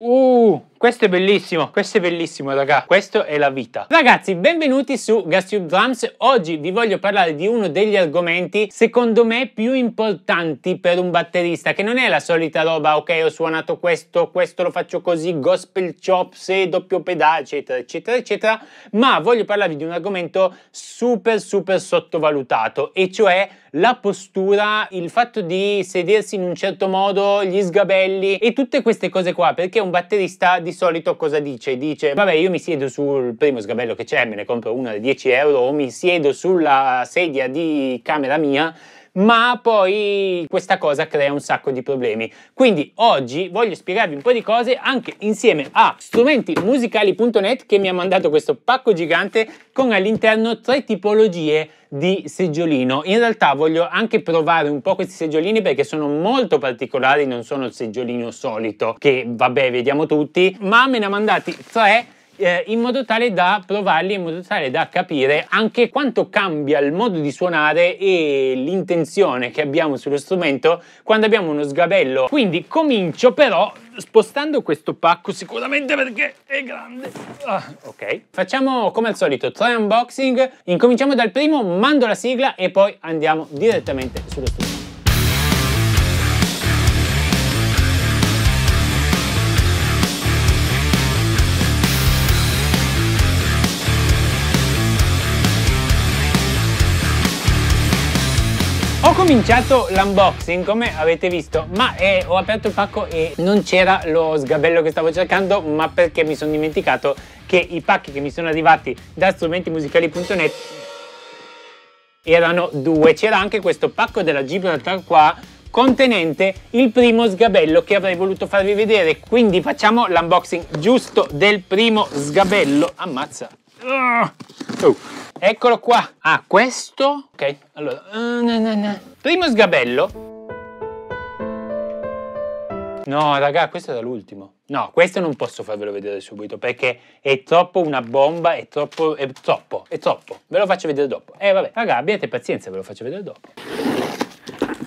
Uh, questo è bellissimo, questo è bellissimo raga, questo è la vita. Ragazzi, benvenuti su GasTube Drums. Oggi vi voglio parlare di uno degli argomenti secondo me più importanti per un batterista, che non è la solita roba, ok ho suonato questo, questo lo faccio così, gospel chops doppio pedale, eccetera, eccetera, eccetera, ma voglio parlarvi di un argomento super, super sottovalutato, e cioè la postura, il fatto di sedersi in un certo modo, gli sgabelli e tutte queste cose qua, perché un batterista di solito cosa dice? Dice vabbè io mi siedo sul primo sgabello che c'è, me ne compro uno da 10 euro o mi siedo sulla sedia di camera mia ma poi questa cosa crea un sacco di problemi. Quindi oggi voglio spiegarvi un po' di cose anche insieme a strumentimusicali.net che mi ha mandato questo pacco gigante con all'interno tre tipologie di seggiolino. In realtà voglio anche provare un po' questi seggiolini perché sono molto particolari, non sono il seggiolino solito che vabbè vediamo tutti, ma me ne ha mandati tre eh, in modo tale da provarli, in modo tale da capire anche quanto cambia il modo di suonare e l'intenzione che abbiamo sullo strumento quando abbiamo uno sgabello. Quindi comincio però spostando questo pacco sicuramente perché è grande. Ah, ok, facciamo come al solito tre unboxing, incominciamo dal primo, mando la sigla e poi andiamo direttamente sullo strumento. Ho cominciato l'unboxing come avete visto ma eh, ho aperto il pacco e non c'era lo sgabello che stavo cercando ma perché mi sono dimenticato che i pacchi che mi sono arrivati da strumentimusicali.net erano due c'era anche questo pacco della Gibraltar qua contenente il primo sgabello che avrei voluto farvi vedere quindi facciamo l'unboxing giusto del primo sgabello ammazza ah! oh. Eccolo qua. Ah, questo? Ok, allora. Eh, Primo sgabello. No, raga, questo era l'ultimo. No, questo non posso farvelo vedere subito perché è troppo una bomba, è troppo, è troppo, è troppo. Ve lo faccio vedere dopo. Eh vabbè, raga, abbiate pazienza, ve lo faccio vedere dopo.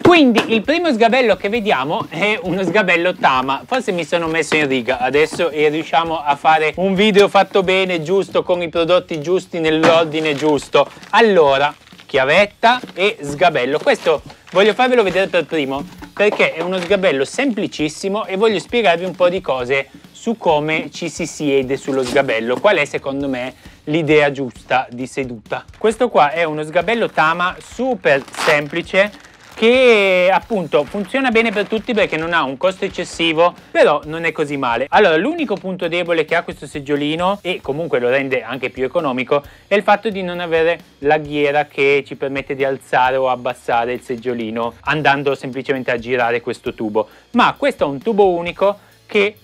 Quindi il primo sgabello che vediamo è uno sgabello Tama, forse mi sono messo in riga adesso e eh, riusciamo a fare un video fatto bene, giusto, con i prodotti giusti nell'ordine giusto. Allora, chiavetta e sgabello, questo voglio farvelo vedere per primo perché è uno sgabello semplicissimo e voglio spiegarvi un po' di cose su come ci si siede sullo sgabello, qual è secondo me l'idea giusta di seduta. Questo qua è uno sgabello Tama super semplice che appunto funziona bene per tutti perché non ha un costo eccessivo, però non è così male. Allora, l'unico punto debole che ha questo seggiolino, e comunque lo rende anche più economico, è il fatto di non avere la ghiera che ci permette di alzare o abbassare il seggiolino andando semplicemente a girare questo tubo. Ma questo è un tubo unico che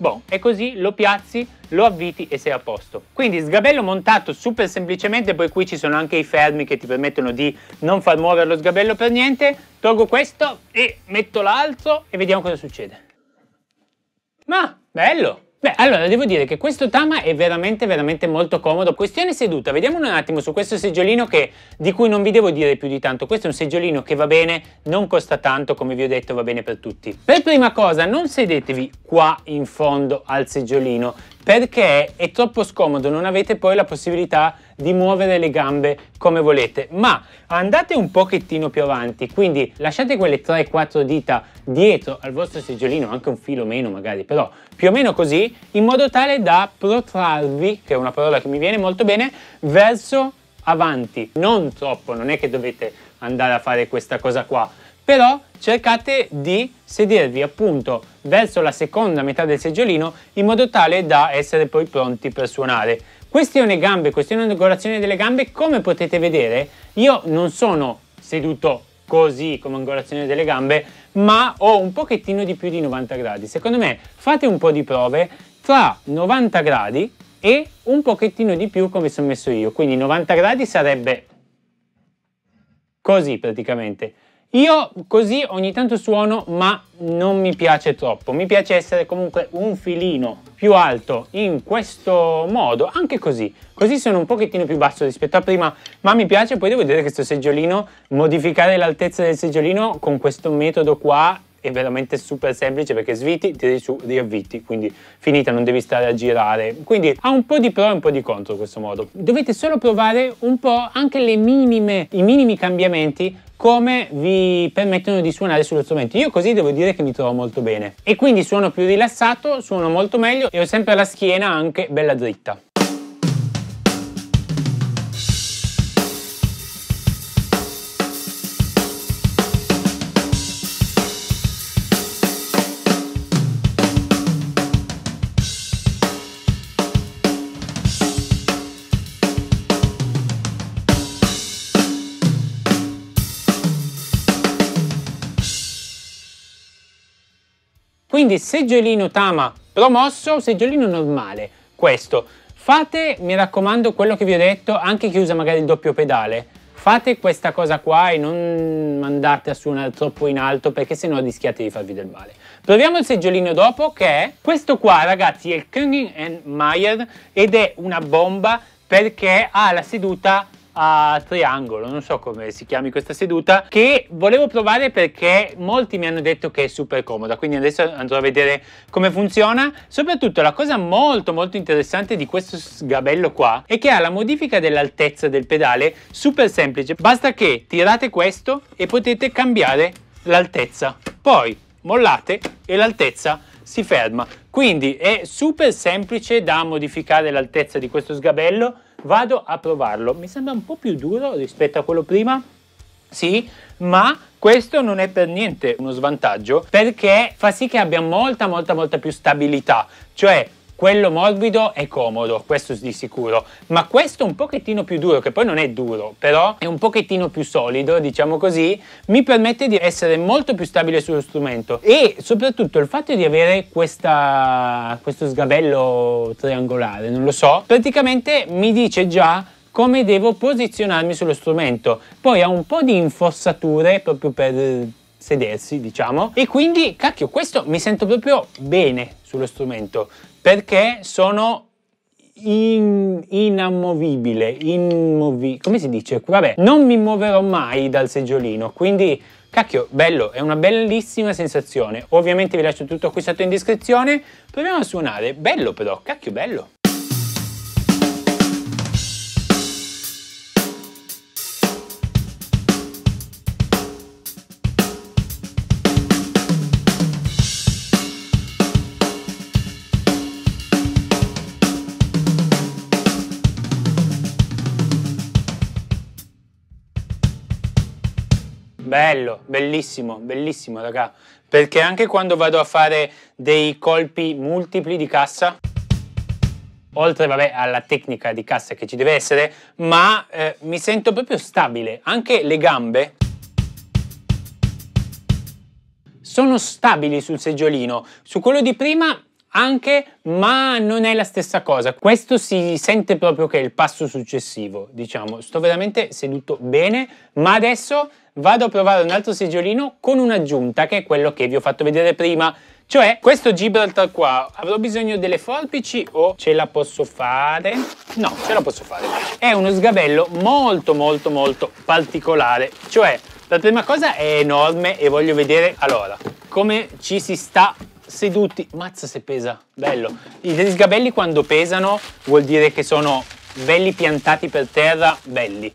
Boh, e così lo piazzi, lo avviti e sei a posto. Quindi sgabello montato super semplicemente, poi qui ci sono anche i fermi che ti permettono di non far muovere lo sgabello per niente. Tolgo questo e metto l'altro e vediamo cosa succede. Ma, bello! Beh, allora devo dire che questo tama è veramente veramente molto comodo. Questione seduta, vediamo un attimo su questo seggiolino che, di cui non vi devo dire più di tanto. Questo è un seggiolino che va bene, non costa tanto, come vi ho detto va bene per tutti. Per prima cosa non sedetevi qua in fondo al seggiolino perché è troppo scomodo, non avete poi la possibilità di muovere le gambe come volete, ma andate un pochettino più avanti, quindi lasciate quelle 3-4 dita dietro al vostro seggiolino, anche un filo meno magari, però più o meno così in modo tale da protrarvi, che è una parola che mi viene molto bene, verso avanti. Non troppo, non è che dovete andare a fare questa cosa qua, però cercate di sedervi appunto verso la seconda metà del seggiolino in modo tale da essere poi pronti per suonare. Questione gambe, questione angolazione delle gambe, come potete vedere io non sono seduto così come angolazione delle gambe, ma ho un pochettino di più di 90 gradi. Secondo me fate un po' di prove tra 90 gradi e un pochettino di più come sono messo io. Quindi 90 gradi sarebbe così praticamente. Io così ogni tanto suono ma non mi piace troppo, mi piace essere comunque un filino più alto in questo modo, anche così, così sono un pochettino più basso rispetto a prima, ma mi piace, poi devo dire che questo seggiolino, modificare l'altezza del seggiolino con questo metodo qua è veramente super semplice perché sviti, tiri su, riavviti, quindi finita, non devi stare a girare. Quindi ha un po' di pro e un po' di contro questo modo. Dovete solo provare un po' anche le minime, i minimi cambiamenti come vi permettono di suonare sullo strumento. Io così devo dire che mi trovo molto bene e quindi suono più rilassato, suono molto meglio e ho sempre la schiena anche bella dritta. Quindi seggiolino Tama promosso, seggiolino normale, questo. Fate, mi raccomando, quello che vi ho detto, anche chi usa magari il doppio pedale. Fate questa cosa qua e non andate a suonare troppo in alto perché sennò rischiate di farvi del male. Proviamo il seggiolino dopo che è questo qua ragazzi, è il König Meyer ed è una bomba perché ha la seduta a triangolo, non so come si chiami questa seduta, che volevo provare perché molti mi hanno detto che è super comoda, quindi adesso andrò a vedere come funziona. Soprattutto la cosa molto molto interessante di questo sgabello qua è che ha la modifica dell'altezza del pedale super semplice, basta che tirate questo e potete cambiare l'altezza. Poi mollate e l'altezza si ferma. Quindi è super semplice da modificare l'altezza di questo sgabello vado a provarlo. Mi sembra un po' più duro rispetto a quello prima, sì, ma questo non è per niente uno svantaggio perché fa sì che abbia molta molta molta più stabilità, cioè quello morbido è comodo, questo di sicuro, ma questo un pochettino più duro, che poi non è duro, però è un pochettino più solido, diciamo così, mi permette di essere molto più stabile sullo strumento e soprattutto il fatto di avere questa, questo sgabello triangolare, non lo so, praticamente mi dice già come devo posizionarmi sullo strumento. Poi ha un po' di infossature proprio per sedersi, diciamo. E quindi, cacchio, questo mi sento proprio bene sullo strumento perché sono in, inamovibile, immovi, come si dice? Vabbè, non mi muoverò mai dal seggiolino, quindi cacchio, bello, è una bellissima sensazione. Ovviamente vi lascio tutto qui sotto in descrizione, proviamo a suonare, bello però, cacchio bello. Bello, bellissimo, bellissimo, raga. Perché anche quando vado a fare dei colpi multipli di cassa, oltre vabbè, alla tecnica di cassa che ci deve essere, ma eh, mi sento proprio stabile. Anche le gambe sono stabili sul seggiolino. Su quello di prima anche, ma non è la stessa cosa. Questo si sente proprio che è il passo successivo, diciamo. Sto veramente seduto bene, ma adesso vado a provare un altro seggiolino con un'aggiunta, che è quello che vi ho fatto vedere prima. Cioè, questo Gibraltar qua, avrò bisogno delle forbici o ce la posso fare? No, ce la posso fare. È uno sgabello molto molto molto particolare, cioè la prima cosa è enorme e voglio vedere, allora, come ci si sta seduti. Mazza se pesa, bello. I disgabelli quando pesano vuol dire che sono belli piantati per terra, belli.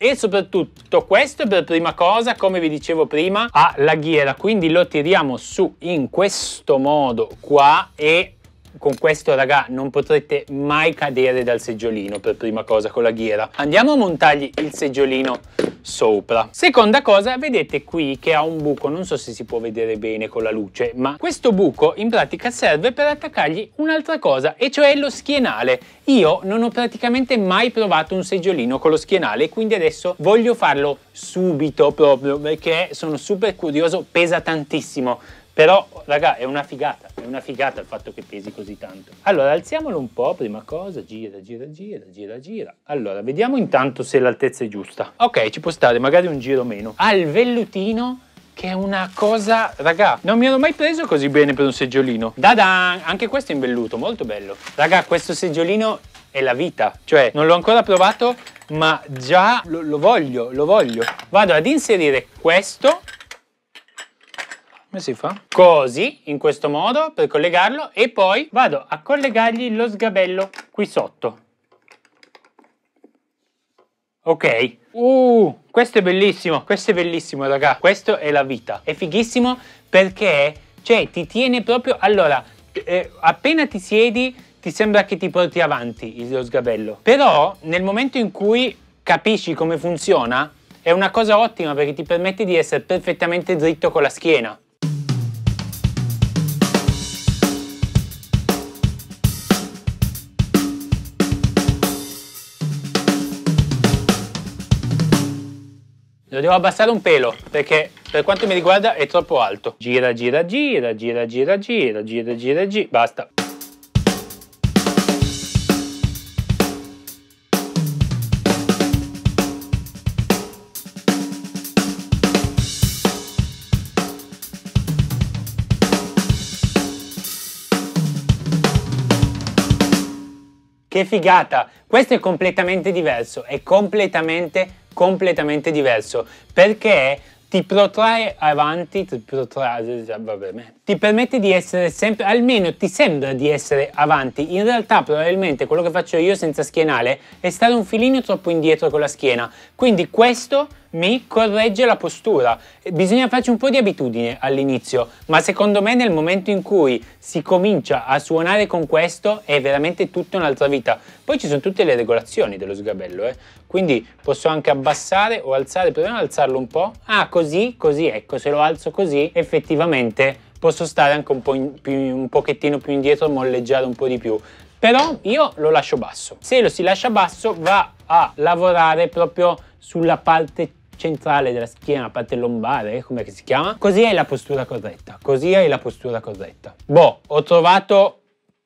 E soprattutto questo per prima cosa, come vi dicevo prima, ha la ghiera, quindi lo tiriamo su in questo modo qua e con questo raga non potrete mai cadere dal seggiolino per prima cosa con la ghiera andiamo a montargli il seggiolino sopra seconda cosa vedete qui che ha un buco non so se si può vedere bene con la luce ma questo buco in pratica serve per attaccargli un'altra cosa e cioè lo schienale io non ho praticamente mai provato un seggiolino con lo schienale quindi adesso voglio farlo subito proprio perché sono super curioso pesa tantissimo però raga è una figata è una figata il fatto che pesi così tanto. Allora, alziamolo un po', prima cosa, gira, gira, gira, gira, gira. Allora, vediamo intanto se l'altezza è giusta. Ok, ci può stare, magari un giro meno. Al vellutino che è una cosa, raga, non mi ero mai preso così bene per un seggiolino. Da da, anche questo è in velluto, molto bello. Raga, questo seggiolino è la vita, cioè non l'ho ancora provato, ma già lo, lo voglio, lo voglio. Vado ad inserire questo come si fa? Così, in questo modo, per collegarlo e poi vado a collegargli lo sgabello qui sotto. Ok. Uh, questo è bellissimo, questo è bellissimo, raga. Questo è la vita. È fighissimo perché, cioè, ti tiene proprio... Allora, eh, appena ti siedi, ti sembra che ti porti avanti lo sgabello. Però, nel momento in cui capisci come funziona, è una cosa ottima perché ti permette di essere perfettamente dritto con la schiena. Lo devo abbassare un pelo perché per quanto mi riguarda è troppo alto. Gira, gira, gira, gira, gira, gira, gira, gira, gira, basta. Che figata! Questo è completamente diverso, è completamente, completamente diverso, perché ti protrae avanti, ti protrae, vabbè, ti permette di essere sempre, almeno ti sembra di essere avanti, in realtà probabilmente quello che faccio io senza schienale è stare un filino troppo indietro con la schiena, quindi questo mi corregge la postura. Eh, bisogna farci un po' di abitudine all'inizio, ma secondo me nel momento in cui si comincia a suonare con questo è veramente tutta un'altra vita. Poi ci sono tutte le regolazioni dello sgabello, eh? quindi posso anche abbassare o alzare, proviamo ad alzarlo un po'. Ah, così, così, ecco, se lo alzo così effettivamente posso stare anche un, po in, più, un pochettino più indietro, molleggiare un po' di più però io lo lascio basso se lo si lascia basso va a lavorare proprio sulla parte centrale della schiena, parte lombare, eh, come si chiama, così hai la postura corretta, così hai la postura corretta. Boh, ho trovato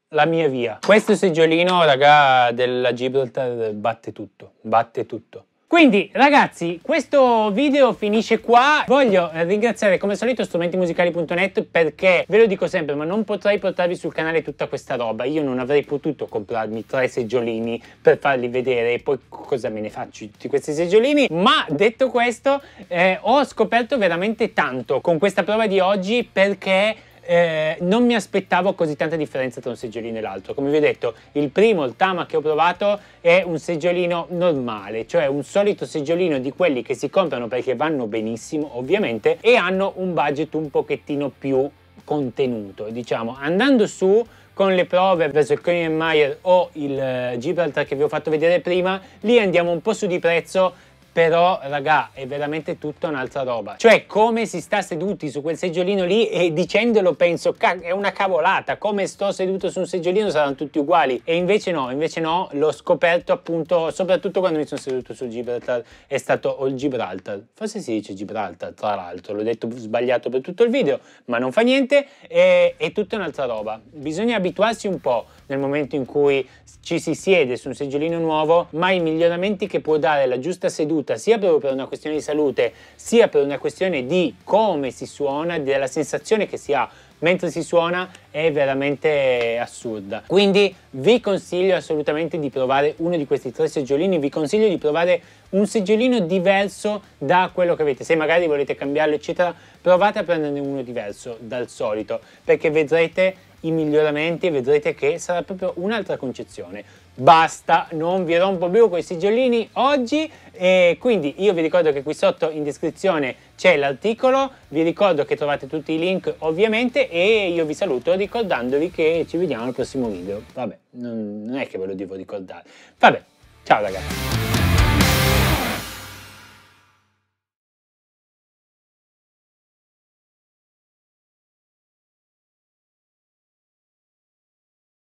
la mia via. Questo seggiolino, raga, della Gibraltar batte tutto, batte tutto. Quindi ragazzi questo video finisce qua, voglio eh, ringraziare come al solito strumentimusicali.net perché ve lo dico sempre ma non potrei portarvi sul canale tutta questa roba, io non avrei potuto comprarmi tre seggiolini per farli vedere e poi cosa me ne faccio di tutti questi seggiolini, ma detto questo eh, ho scoperto veramente tanto con questa prova di oggi perché eh, non mi aspettavo così tanta differenza tra un seggiolino e l'altro. Come vi ho detto, il primo, il Tama che ho provato, è un seggiolino normale, cioè un solito seggiolino di quelli che si comprano perché vanno benissimo, ovviamente, e hanno un budget un pochettino più contenuto. Diciamo, andando su con le prove verso il Koenig Mayer o il eh, Gibraltar che vi ho fatto vedere prima, lì andiamo un po' su di prezzo però raga è veramente tutta un'altra roba cioè come si sta seduti su quel seggiolino lì e dicendolo penso è una cavolata come sto seduto su un seggiolino saranno tutti uguali e invece no invece no l'ho scoperto appunto soprattutto quando mi sono seduto su Gibraltar è stato o il Gibraltar forse si dice Gibraltar tra l'altro l'ho detto sbagliato per tutto il video ma non fa niente è, è tutta un'altra roba bisogna abituarsi un po' nel momento in cui ci si siede su un seggiolino nuovo ma i miglioramenti che può dare la giusta seduta piaciuta sia proprio per una questione di salute, sia per una questione di come si suona, della sensazione che si ha mentre si suona è veramente assurda. Quindi vi consiglio assolutamente di provare uno di questi tre seggiolini, vi consiglio di provare un seggiolino diverso da quello che avete, se magari volete cambiarlo eccetera, provate a prenderne uno diverso dal solito, perché vedrete i miglioramenti e vedrete che sarà proprio un'altra concezione basta, non vi rompo più quei sigillini oggi e quindi io vi ricordo che qui sotto in descrizione c'è l'articolo, vi ricordo che trovate tutti i link ovviamente e io vi saluto ricordandovi che ci vediamo al prossimo video. Vabbè, non, non è che ve lo devo ricordare. Vabbè, ciao ragazzi.